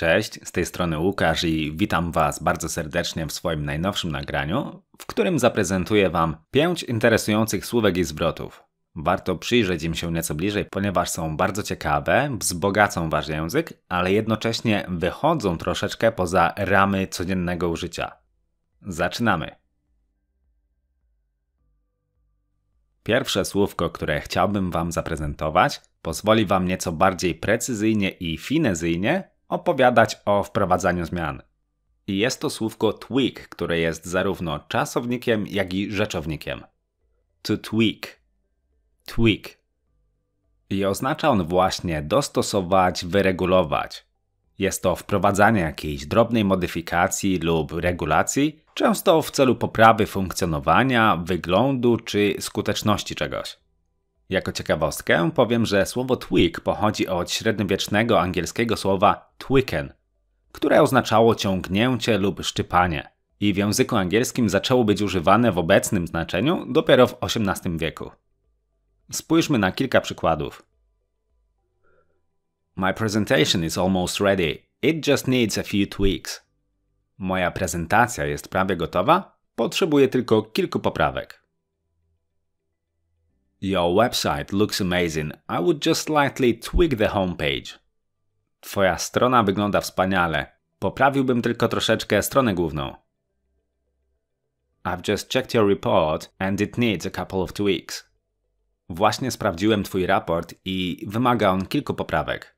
Cześć, z tej strony Łukasz i witam Was bardzo serdecznie w swoim najnowszym nagraniu, w którym zaprezentuję Wam pięć interesujących słówek i zwrotów. Warto przyjrzeć im się nieco bliżej, ponieważ są bardzo ciekawe, wzbogacą Wasz język, ale jednocześnie wychodzą troszeczkę poza ramy codziennego użycia. Zaczynamy! Pierwsze słówko, które chciałbym Wam zaprezentować, pozwoli Wam nieco bardziej precyzyjnie i finezyjnie opowiadać o wprowadzaniu zmian. I jest to słówko tweak, które jest zarówno czasownikiem, jak i rzeczownikiem. To tweak. Tweak. I oznacza on właśnie dostosować, wyregulować. Jest to wprowadzanie jakiejś drobnej modyfikacji lub regulacji, często w celu poprawy funkcjonowania, wyglądu czy skuteczności czegoś. Jako ciekawostkę powiem, że słowo tweak pochodzi od średniowiecznego angielskiego słowa twicken, które oznaczało ciągnięcie lub szczypanie i w języku angielskim zaczęło być używane w obecnym znaczeniu dopiero w XVIII wieku. Spójrzmy na kilka przykładów. My presentation is almost ready. It just needs a few tweaks. Moja prezentacja jest prawie gotowa, potrzebuje tylko kilku poprawek. Your website looks amazing. I would just slightly tweak the homepage. Twoja strona wygląda wspaniale. Poprawiłbym tylko troszeczkę stronę główną. I've just checked your report and it needs a couple of tweaks. Właśnie sprawdziłem Twój raport i wymaga on kilku poprawek.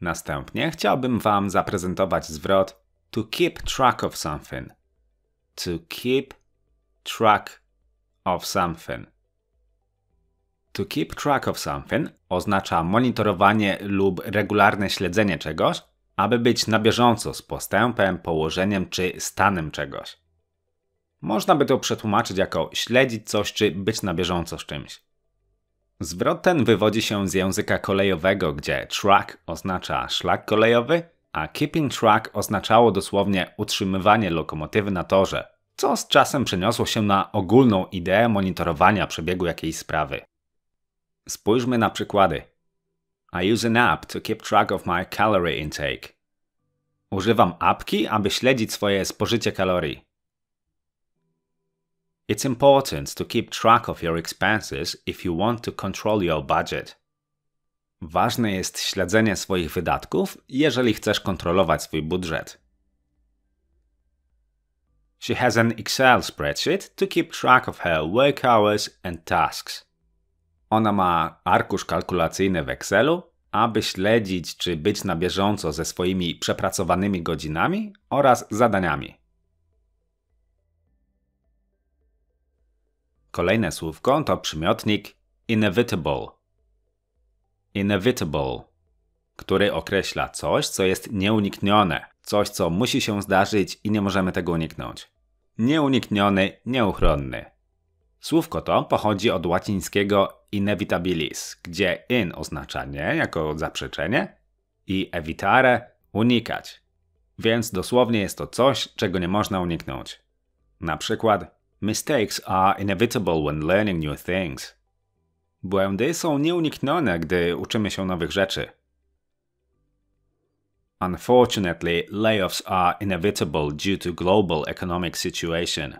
Następnie chciałbym Wam zaprezentować zwrot to keep track of something – to keep track of something. To keep track of something oznacza monitorowanie lub regularne śledzenie czegoś, aby być na bieżąco z postępem, położeniem czy stanem czegoś. Można by to przetłumaczyć jako śledzić coś czy być na bieżąco z czymś. Zwrot ten wywodzi się z języka kolejowego, gdzie track oznacza szlak kolejowy, a keeping track oznaczało dosłownie utrzymywanie lokomotywy na torze, co z czasem przeniosło się na ogólną ideę monitorowania przebiegu jakiejś sprawy. Spójrzmy na przykłady. I use an app to keep track of my calorie intake. Używam apki, aby śledzić swoje spożycie kalorii. It's important to keep track of your expenses if you want to control your budget. Ważne jest śledzenie swoich wydatków, jeżeli chcesz kontrolować swój budżet. She has an Excel spreadsheet to keep track of her work hours and tasks. Ona ma arkusz kalkulacyjny w Excelu, aby śledzić czy być na bieżąco ze swoimi przepracowanymi godzinami oraz zadaniami. Kolejne słówko to przymiotnik inevitable inevitable, który określa coś, co jest nieuniknione, coś, co musi się zdarzyć i nie możemy tego uniknąć. Nieunikniony, nieuchronny. Słówko to pochodzi od łacińskiego inevitabilis, gdzie in oznacza nie jako zaprzeczenie i evitare unikać. Więc dosłownie jest to coś, czego nie można uniknąć. Na przykład, mistakes are inevitable when learning new things. Błędy są nieuniknione, gdy uczymy się nowych rzeczy. Unfortunately, layoffs are inevitable due to global economic situation.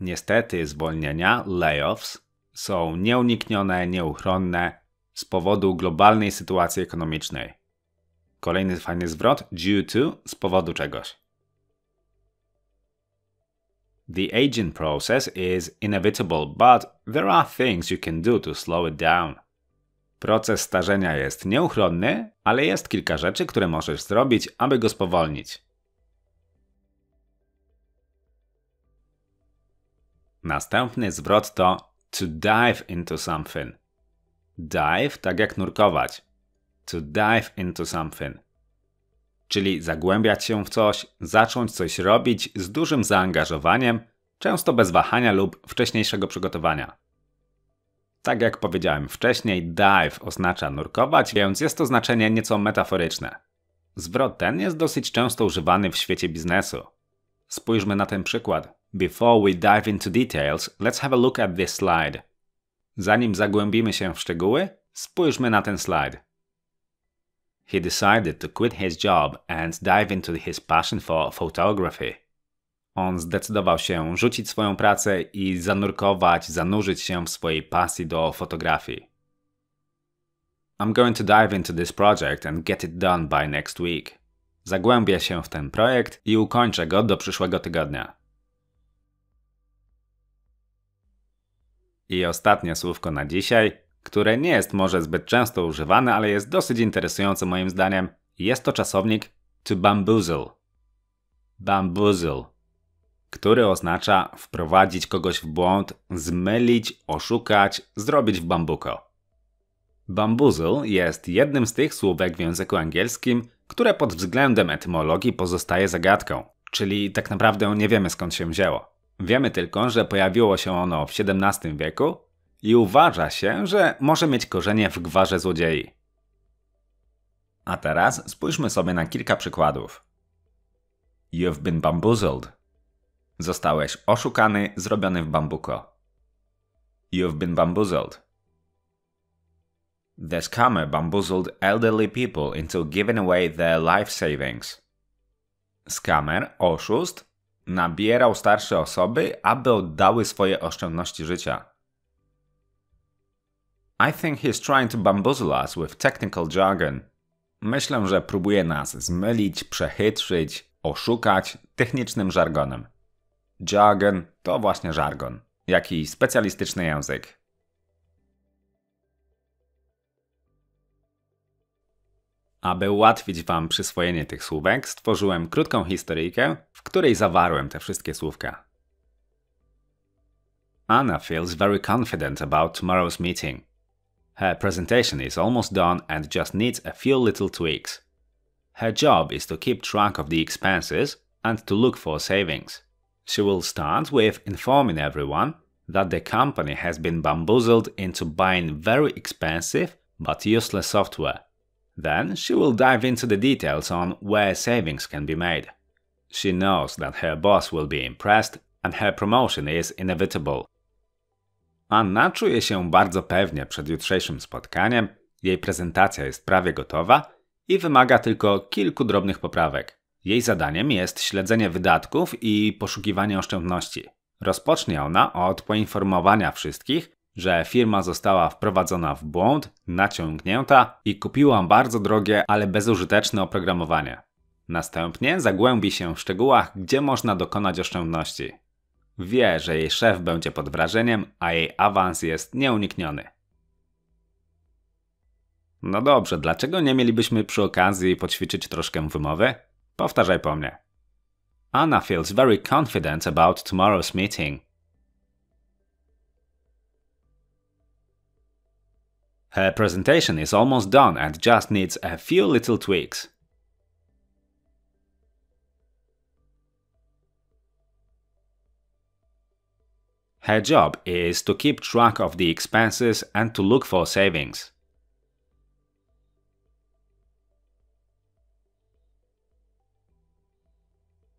Niestety, zwolnienia, layoffs, są nieuniknione, nieuchronne z powodu globalnej sytuacji ekonomicznej. Kolejny fajny zwrot due to z powodu czegoś. The aging process is inevitable, but there are things you can do to slow it down. Proces starzenia jest nieuchronny, ale jest kilka rzeczy, które możesz zrobić, aby go spowolnić. Następny zwrot to to dive into something. Dive tak jak nurkować. To dive into something czyli zagłębiać się w coś, zacząć coś robić z dużym zaangażowaniem, często bez wahania lub wcześniejszego przygotowania. Tak jak powiedziałem wcześniej, dive oznacza nurkować, więc jest to znaczenie nieco metaforyczne. Zwrot ten jest dosyć często używany w świecie biznesu. Spójrzmy na ten przykład. Before we dive into details, let's have a look at this slide. Zanim zagłębimy się w szczegóły, spójrzmy na ten slajd he decided to quit his job and dive into his passion for photography. On zdecydował się rzucić swoją pracę i zanurkować, zanurzyć się w swojej pasji do fotografii. I'm going to dive into this project and get it done by next week. Zagłębię się w ten projekt i ukończę go do przyszłego tygodnia. I ostatnie słówko na dzisiaj które nie jest może zbyt często używane, ale jest dosyć interesujące moim zdaniem. Jest to czasownik to bamboozle. Bamboozle, który oznacza wprowadzić kogoś w błąd, zmylić, oszukać, zrobić w bambuko. Bamboozle jest jednym z tych słówek w języku angielskim, które pod względem etymologii pozostaje zagadką, czyli tak naprawdę nie wiemy skąd się wzięło. Wiemy tylko, że pojawiło się ono w XVII wieku i uważa się, że może mieć korzenie w gwarze złodziei. A teraz spójrzmy sobie na kilka przykładów. You've been bamboozled. Zostałeś oszukany, zrobiony w bambuko. You've been bamboozled. The scammer bamboozled elderly people into giving away their life savings. Skamer, oszust, nabierał starsze osoby, aby oddały swoje oszczędności życia. I think he's trying to bamboozle us with technical jargon. Myślę, że próbuje nas zmylić, przechytrzyć, oszukać technicznym żargonem. Jargon to właśnie żargon, jak i specjalistyczny język. Aby ułatwić Wam przyswojenie tych słówek, stworzyłem krótką historyjkę, w której zawarłem te wszystkie słówka. Anna feels very confident about tomorrow's meeting. Her presentation is almost done and just needs a few little tweaks. Her job is to keep track of the expenses and to look for savings. She will start with informing everyone that the company has been bamboozled into buying very expensive but useless software. Then she will dive into the details on where savings can be made. She knows that her boss will be impressed and her promotion is inevitable. Anna czuje się bardzo pewnie przed jutrzejszym spotkaniem, jej prezentacja jest prawie gotowa i wymaga tylko kilku drobnych poprawek. Jej zadaniem jest śledzenie wydatków i poszukiwanie oszczędności. Rozpocznie ona od poinformowania wszystkich, że firma została wprowadzona w błąd, naciągnięta i kupiła bardzo drogie, ale bezużyteczne oprogramowanie. Następnie zagłębi się w szczegółach, gdzie można dokonać oszczędności. Wie, że jej szef będzie pod wrażeniem, a jej awans jest nieunikniony. No dobrze, dlaczego nie mielibyśmy przy okazji poćwiczyć troszkę wymowy? Powtarzaj po mnie. Anna feels very confident about tomorrow's meeting. Her presentation is almost done and just needs a few little tweaks. Her job is to keep track of the expenses and to look for savings.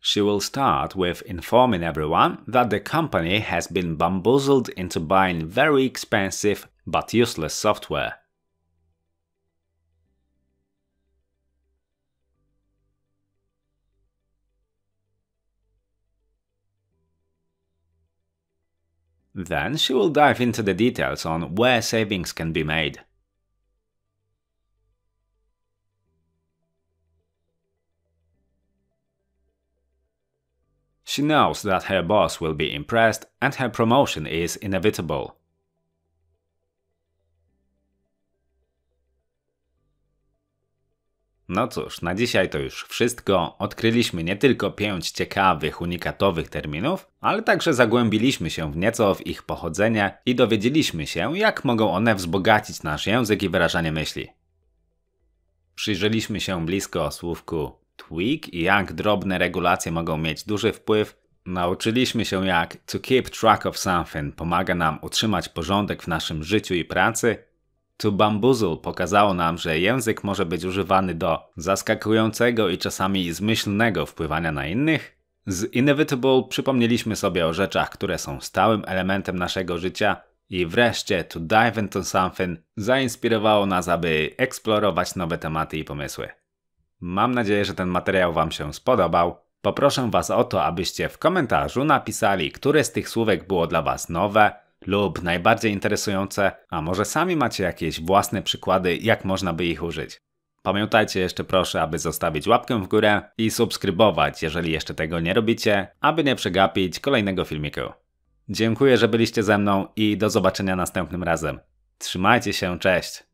She will start with informing everyone that the company has been bamboozled into buying very expensive but useless software. Then she will dive into the details on where savings can be made. She knows that her boss will be impressed and her promotion is inevitable. No cóż, na dzisiaj to już wszystko. Odkryliśmy nie tylko pięć ciekawych, unikatowych terminów, ale także zagłębiliśmy się w nieco w ich pochodzenie i dowiedzieliśmy się, jak mogą one wzbogacić nasz język i wyrażanie myśli. Przyjrzeliśmy się blisko słówku tweak i jak drobne regulacje mogą mieć duży wpływ. Nauczyliśmy się, jak to keep track of something pomaga nam utrzymać porządek w naszym życiu i pracy, to Bamboozle pokazało nam, że język może być używany do zaskakującego i czasami zmyślnego wpływania na innych. Z Inevitable przypomnieliśmy sobie o rzeczach, które są stałym elementem naszego życia i wreszcie To Dive Into Something zainspirowało nas, aby eksplorować nowe tematy i pomysły. Mam nadzieję, że ten materiał Wam się spodobał. Poproszę Was o to, abyście w komentarzu napisali, które z tych słówek było dla Was nowe, lub najbardziej interesujące, a może sami macie jakieś własne przykłady, jak można by ich użyć. Pamiętajcie jeszcze proszę, aby zostawić łapkę w górę i subskrybować, jeżeli jeszcze tego nie robicie, aby nie przegapić kolejnego filmiku. Dziękuję, że byliście ze mną i do zobaczenia następnym razem. Trzymajcie się, cześć!